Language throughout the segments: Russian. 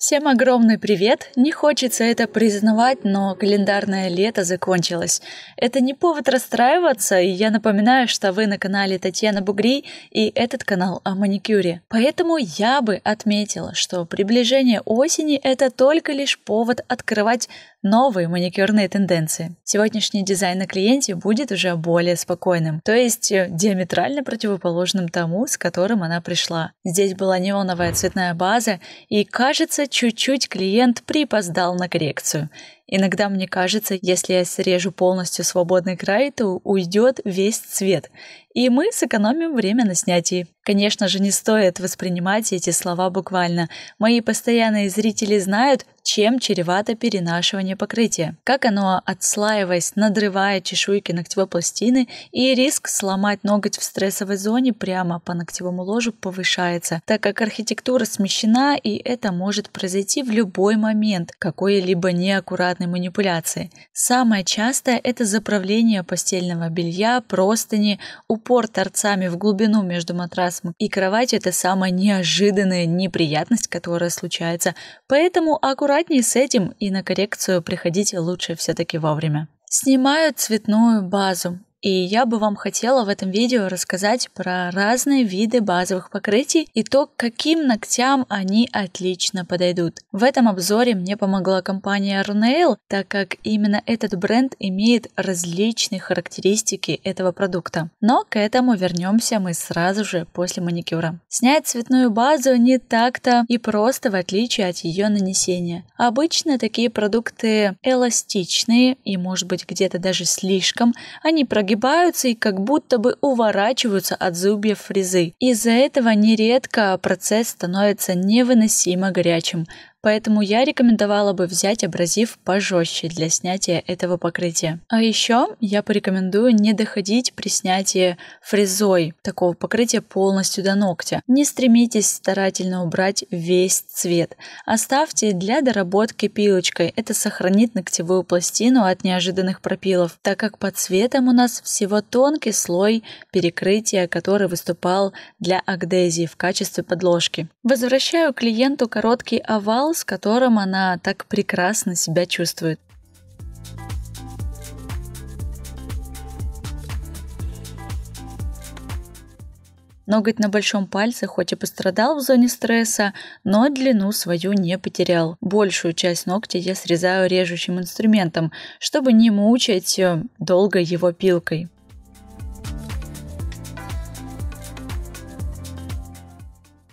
Всем огромный привет! Не хочется это признавать, но календарное лето закончилось. Это не повод расстраиваться, и я напоминаю, что вы на канале Татьяна Бугри, и этот канал о маникюре. Поэтому я бы отметила, что приближение осени – это только лишь повод открывать новые маникюрные тенденции. Сегодняшний дизайн на клиенте будет уже более спокойным, то есть э, диаметрально противоположным тому, с которым она пришла. Здесь была неоновая цветная база, и кажется, чуть-чуть клиент припоздал на коррекцию. Иногда мне кажется, если я срежу полностью свободный край, то уйдет весь цвет, и мы сэкономим время на снятии. Конечно же, не стоит воспринимать эти слова буквально. Мои постоянные зрители знают, чем чревато перенашивание покрытия, как оно, отслаиваясь, надрывает чешуйки ногтевой пластины, и риск сломать ноготь в стрессовой зоне прямо по ногтевому ложу повышается, так как архитектура смещена, и это может произойти в любой момент, какое-либо неаккуратное приятной манипуляции. Самое частое – это заправление постельного белья, простыни, упор торцами в глубину между матрасом и кроватью – это самая неожиданная неприятность, которая случается. Поэтому аккуратнее с этим и на коррекцию приходите лучше все-таки вовремя. Снимаю цветную базу. И я бы вам хотела в этом видео рассказать про разные виды базовых покрытий и то, каким ногтям они отлично подойдут. В этом обзоре мне помогла компания Runail, так как именно этот бренд имеет различные характеристики этого продукта. Но к этому вернемся мы сразу же после маникюра. Снять цветную базу не так-то и просто в отличие от ее нанесения. Обычно такие продукты эластичные и может быть где-то даже слишком, они прогибаются прогибаются и как будто бы уворачиваются от зубьев фрезы. Из-за этого нередко процесс становится невыносимо горячим, поэтому я рекомендовала бы взять абразив пожестче для снятия этого покрытия. А еще я порекомендую не доходить при снятии фрезой такого покрытия полностью до ногтя. Не стремитесь старательно убрать весь цвет. Оставьте для доработки пилочкой. Это сохранит ногтевую пластину от неожиданных пропилов, так как по цветам у нас всего тонкий слой перекрытия, который выступал для агдезии в качестве подложки. Возвращаю клиенту короткий овал с которым она так прекрасно себя чувствует. Ноготь на большом пальце хоть и пострадал в зоне стресса, но длину свою не потерял. Большую часть ногтя я срезаю режущим инструментом, чтобы не мучать э, долго его пилкой.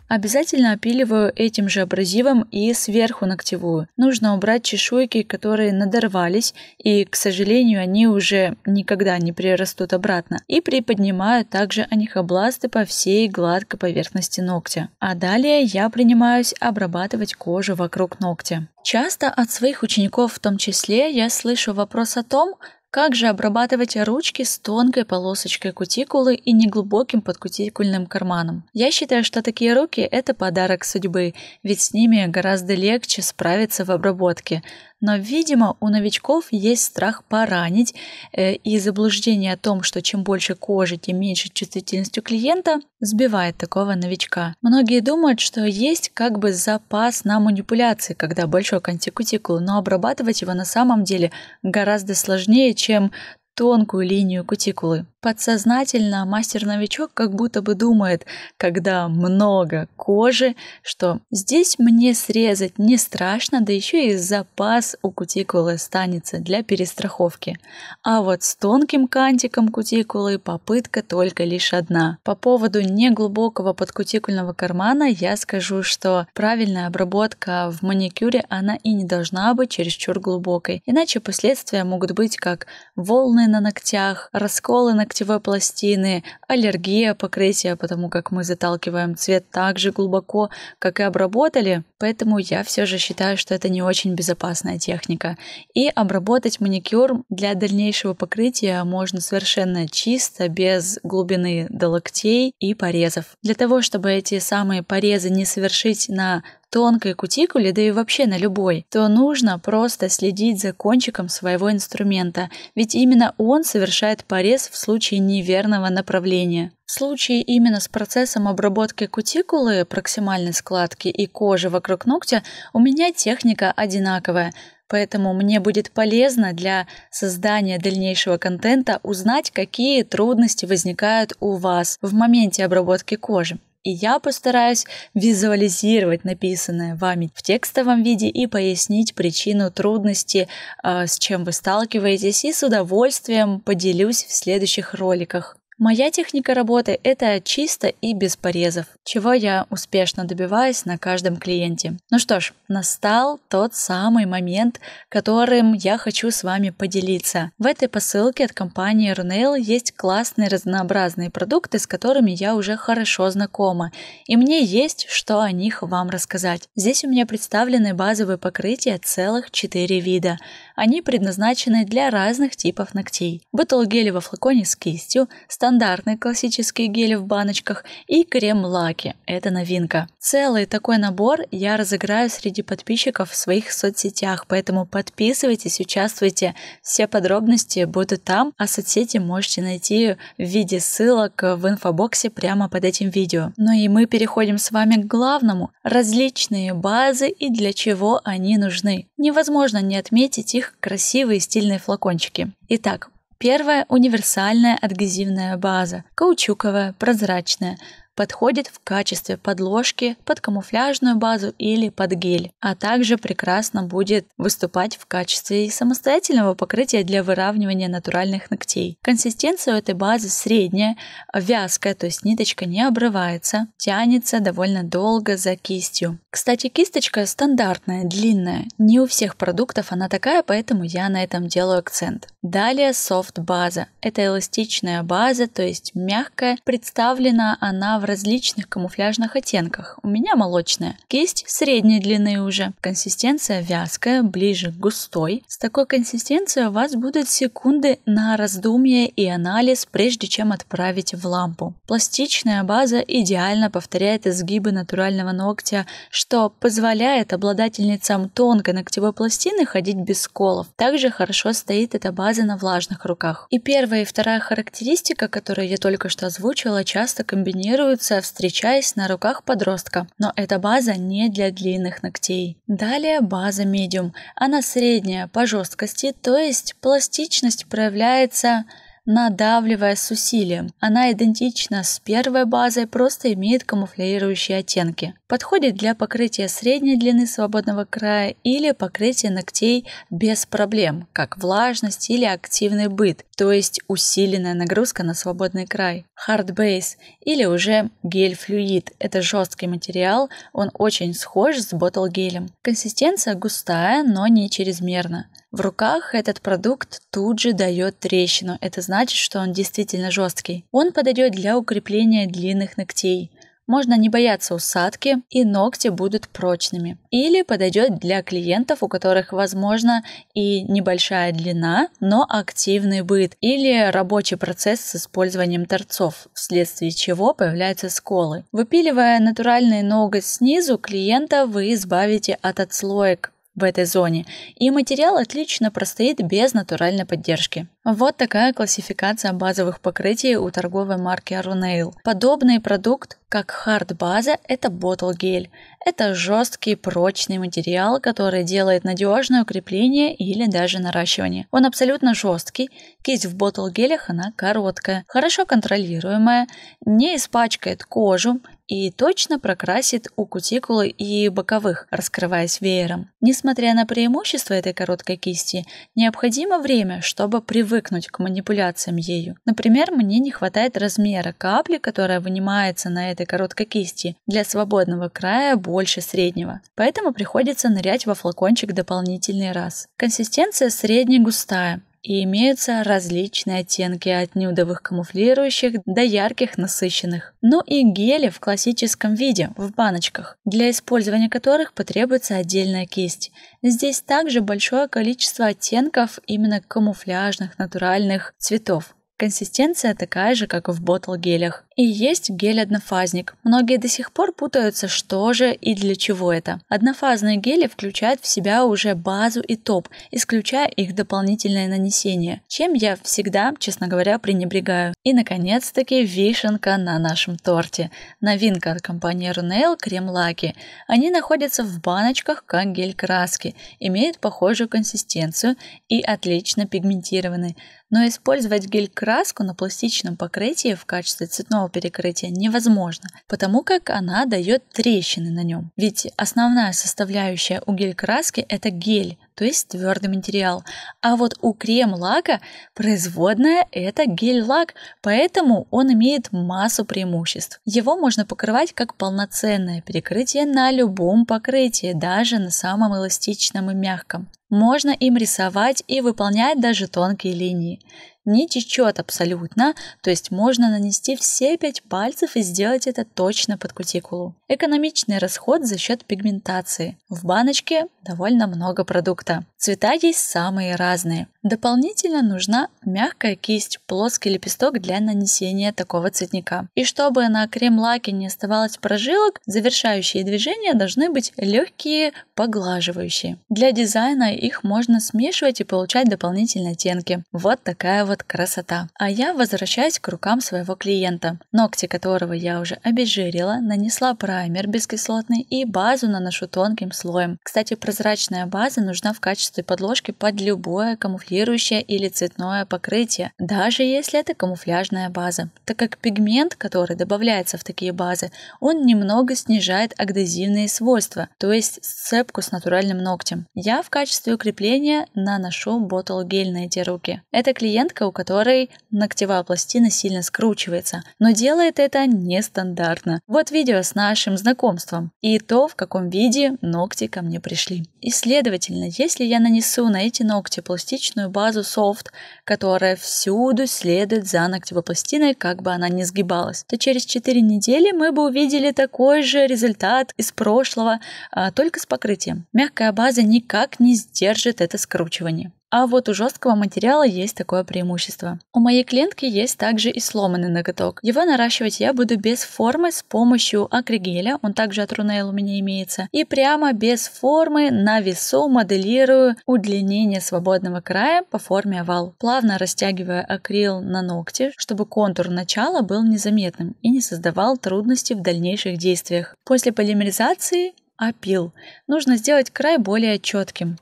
Обязательно опиливаю этим же абразивом и сверху ногтевую. Нужно убрать чешуйки, которые надорвались, и, к сожалению, они уже никогда не прирастут обратно. И приподнимаю также анихобласты по всей гладкой поверхности ногтя. А далее я принимаюсь обрабатывать кожу вокруг ногтя. Часто от своих учеников в том числе я слышу вопрос о том, как же обрабатывать ручки с тонкой полосочкой кутикулы и неглубоким подкутикульным карманом? Я считаю, что такие руки – это подарок судьбы, ведь с ними гораздо легче справиться в обработке но, видимо, у новичков есть страх поранить э, и заблуждение о том, что чем больше кожи, тем меньше чувствительность у клиента, сбивает такого новичка. Многие думают, что есть как бы запас на манипуляции, когда большок антикутикул, но обрабатывать его на самом деле гораздо сложнее, чем тонкую линию кутикулы. Подсознательно мастер-новичок как будто бы думает, когда много кожи, что здесь мне срезать не страшно, да еще и запас у кутикулы останется для перестраховки. А вот с тонким кантиком кутикулы попытка только лишь одна. По поводу неглубокого подкутикульного кармана я скажу, что правильная обработка в маникюре она и не должна быть чересчур глубокой, иначе последствия могут быть как волны на ногтях, расколы ногтей, ногтевой пластины, аллергия покрытия, потому как мы заталкиваем цвет так же глубоко, как и обработали, поэтому я все же считаю, что это не очень безопасная техника. И обработать маникюр для дальнейшего покрытия можно совершенно чисто, без глубины до локтей и порезов. Для того, чтобы эти самые порезы не совершить на тонкой кутикуле, да и вообще на любой, то нужно просто следить за кончиком своего инструмента, ведь именно он совершает порез в случае неверного направления случае именно с процессом обработки кутикулы, проксимальной складки и кожи вокруг ногтя у меня техника одинаковая, поэтому мне будет полезно для создания дальнейшего контента узнать, какие трудности возникают у вас в моменте обработки кожи. И я постараюсь визуализировать написанное вами в текстовом виде и пояснить причину трудности, а, с чем вы сталкиваетесь, и с удовольствием поделюсь в следующих роликах. Моя техника работы – это чисто и без порезов, чего я успешно добиваюсь на каждом клиенте. Ну что ж, настал тот самый момент, которым я хочу с вами поделиться. В этой посылке от компании Runail есть классные разнообразные продукты, с которыми я уже хорошо знакома, и мне есть что о них вам рассказать. Здесь у меня представлены базовые покрытия целых 4 вида – они предназначены для разных типов ногтей. Бэтл-гели во флаконе с кистью, стандартные классические гели в баночках и крем-лаки. Это новинка. Целый такой набор я разыграю среди подписчиков в своих соцсетях, поэтому подписывайтесь, участвуйте. Все подробности будут там, а соцсети можете найти в виде ссылок в инфобоксе прямо под этим видео. Ну и мы переходим с вами к главному. Различные базы и для чего они нужны. Невозможно не отметить их них красивые стильные флакончики. Итак, Первая универсальная адгезивная база, каучуковая, прозрачная, подходит в качестве подложки под камуфляжную базу или под гель, а также прекрасно будет выступать в качестве самостоятельного покрытия для выравнивания натуральных ногтей. Консистенция у этой базы средняя, вязкая, то есть ниточка не обрывается, тянется довольно долго за кистью. Кстати, кисточка стандартная, длинная, не у всех продуктов она такая, поэтому я на этом делаю акцент. Далее софт-база. Это эластичная база, то есть мягкая, представлена она в различных камуфляжных оттенках. У меня молочная. Кисть средней длины уже. Консистенция вязкая, ближе к густой. С такой консистенцией у вас будут секунды на раздумье и анализ, прежде чем отправить в лампу. Пластичная база идеально повторяет изгибы натурального ногтя, что позволяет обладательницам тонкой ногтевой пластины ходить без сколов. Также хорошо стоит эта база на влажных руках. И первая и вторая характеристика, которые я только что озвучила, часто комбинируют образуются, встречаясь на руках подростка, но эта база не для длинных ногтей. Далее база медиум. Она средняя по жесткости, то есть пластичность проявляется надавливая с усилием. Она идентична с первой базой, просто имеет камуфлирующие оттенки. Подходит для покрытия средней длины свободного края или покрытия ногтей без проблем, как влажность или активный быт, то есть усиленная нагрузка на свободный край. Hard base или уже гель-флюид – это жесткий материал, он очень схож с ботл-гелем. Консистенция густая, но не чрезмерно в руках этот продукт тут же дает трещину. Это значит, что он действительно жесткий. Он подойдет для укрепления длинных ногтей. Можно не бояться усадки, и ногти будут прочными. Или подойдет для клиентов, у которых, возможно, и небольшая длина, но активный быт, или рабочий процесс с использованием торцов, вследствие чего появляются сколы. Выпиливая натуральный ноготь снизу, клиента вы избавите от отслоек, в этой зоне, и материал отлично простоит без натуральной поддержки. Вот такая классификация базовых покрытий у торговой марки Arunail. Подобный продукт, как хард-база, это bottle гель Это жесткий прочный материал, который делает надежное укрепление или даже наращивание. Он абсолютно жесткий, кисть в bottle гелях она короткая, хорошо контролируемая, не испачкает кожу, и точно прокрасит у кутикулы и боковых, раскрываясь веером. Несмотря на преимущество этой короткой кисти, необходимо время, чтобы привыкнуть к манипуляциям ею. Например, мне не хватает размера капли, которая вынимается на этой короткой кисти, для свободного края больше среднего, поэтому приходится нырять во флакончик дополнительный раз. Консистенция средне густая и имеются различные оттенки от нюдовых камуфлирующих до ярких насыщенных, Ну и гели в классическом виде, в баночках, для использования которых потребуется отдельная кисть. Здесь также большое количество оттенков именно камуфляжных натуральных цветов, Консистенция такая же, как и в ботл-гелях. И есть гель-однофазник. Многие до сих пор путаются, что же и для чего это. Однофазные гели включают в себя уже базу и топ, исключая их дополнительное нанесение, чем я всегда, честно говоря, пренебрегаю. И, наконец-таки, вишенка на нашем торте. Новинка от компании Runel крем-лаки. Они находятся в баночках, как гель-краски, имеют похожую консистенцию и отлично пигментированы но использовать гель-краску на пластичном покрытии в качестве цветного перекрытия невозможно, потому как она дает трещины на нем. Ведь основная составляющая у гель-краски – это гель, то есть твердый материал. А вот у крем-лака производная – это гель-лак, поэтому он имеет массу преимуществ. Его можно покрывать как полноценное перекрытие на любом покрытии, даже на самом эластичном и мягком. Можно им рисовать и выполнять даже тонкие линии не течет абсолютно, то есть можно нанести все пять пальцев и сделать это точно под кутикулу. Экономичный расход за счет пигментации. В баночке довольно много продукта. Цвета есть самые разные. Дополнительно нужна мягкая кисть, плоский лепесток для нанесения такого цветника. И чтобы на крем-лаке не оставалось прожилок, завершающие движения должны быть легкие, поглаживающие. Для дизайна их можно смешивать и получать дополнительные оттенки. Вот такая вот вот красота. А я возвращаюсь к рукам своего клиента, ногти которого я уже обезжирила, нанесла праймер бескислотный и базу наношу тонким слоем. Кстати, прозрачная база нужна в качестве подложки под любое камуфлирующее или цветное покрытие, даже если это камуфляжная база, так как пигмент, который добавляется в такие базы, он немного снижает адгезивные свойства, то есть сцепку с натуральным ногтем. Я в качестве укрепления наношу ботл гель на эти руки. Эта клиентка у которой ногтевая пластина сильно скручивается, но делает это нестандартно. Вот видео с нашим знакомством и то, в каком виде ногти ко мне пришли. И следовательно, если я нанесу на эти ногти пластичную базу софт, которая всюду следует за ногтевой пластиной, как бы она ни сгибалась, то через 4 недели мы бы увидели такой же результат из прошлого, а, только с покрытием. Мягкая база никак не сдержит это скручивание. А вот у жесткого материала есть такое преимущество. У моей клиентки есть также и сломанный ноготок. Его наращивать я буду без формы с помощью акригеля, он также от Рунейл у меня имеется, и прямо без формы на весу моделирую удлинение свободного края по форме овал, плавно растягивая акрил на ногте, чтобы контур начала был незаметным и не создавал трудностей в дальнейших действиях. После полимеризации опил. Нужно сделать край более четким.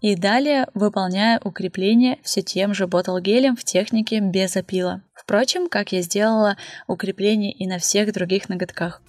И далее выполняя укрепление все тем же ботл-гелем в технике без опила. Впрочем, как я сделала укрепление и на всех других ноготках.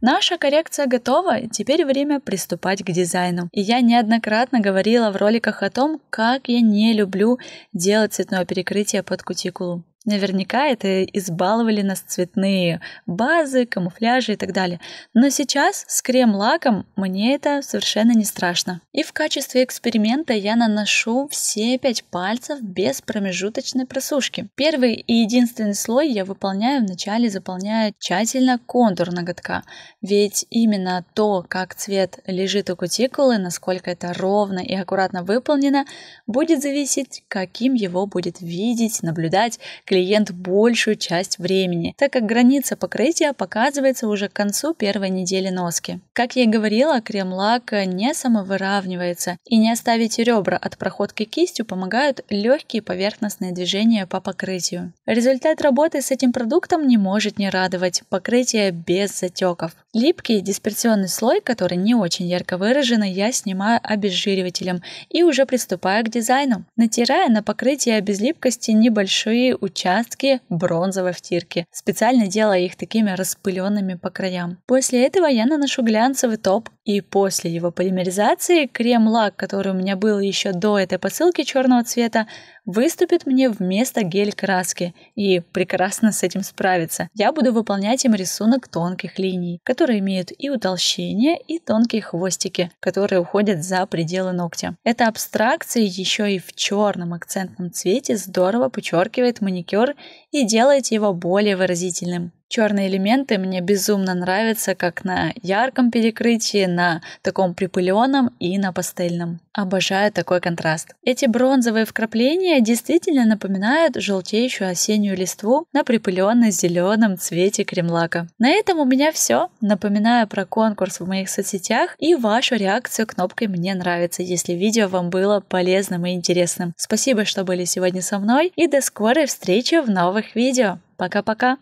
Наша коррекция готова, теперь время приступать к дизайну. И я неоднократно говорила в роликах о том, как я не люблю делать цветное перекрытие под кутикулу. Наверняка это избаловали нас цветные базы, камуфляжи и так далее. Но сейчас с крем-лаком мне это совершенно не страшно. И в качестве эксперимента я наношу все пять пальцев без промежуточной просушки. Первый и единственный слой я выполняю вначале, заполняя тщательно контур ноготка. Ведь именно то, как цвет лежит у кутикулы, насколько это ровно и аккуратно выполнено, будет зависеть, каким его будет видеть, наблюдать клиент клиент большую часть времени, так как граница покрытия показывается уже к концу первой недели носки. Как я и говорила, крем-лак не самовыравнивается, и не оставить ребра от проходки кистью помогают легкие поверхностные движения по покрытию. Результат работы с этим продуктом не может не радовать. Покрытие без затеков. Липкий дисперсионный слой, который не очень ярко выражен, я снимаю обезжиривателем и уже приступаю к дизайну, натирая на покрытие без липкости небольшие участки участки бронзовой втирки, специально делая их такими распыленными по краям. После этого я наношу глянцевый топ, и после его полимеризации крем-лак, который у меня был еще до этой посылки черного цвета, выступит мне вместо гель-краски и прекрасно с этим справится. Я буду выполнять им рисунок тонких линий, которые имеют и утолщение, и тонкие хвостики, которые уходят за пределы ногтя. Эта абстракция еще и в черном акцентном цвете здорово подчеркивает маникюр и делает его более выразительным. Черные элементы мне безумно нравятся как на ярком перекрытии, на таком припыленном и на пастельном. Обожаю такой контраст. Эти бронзовые вкрапления действительно напоминают желтеющую осеннюю листву на припыленно-зеленом цвете кремлака. На этом у меня все. Напоминаю про конкурс в моих соцсетях и вашу реакцию кнопкой «Мне нравится», если видео вам было полезным и интересным. Спасибо, что были сегодня со мной и до скорой встречи в новых видео. Пока-пока!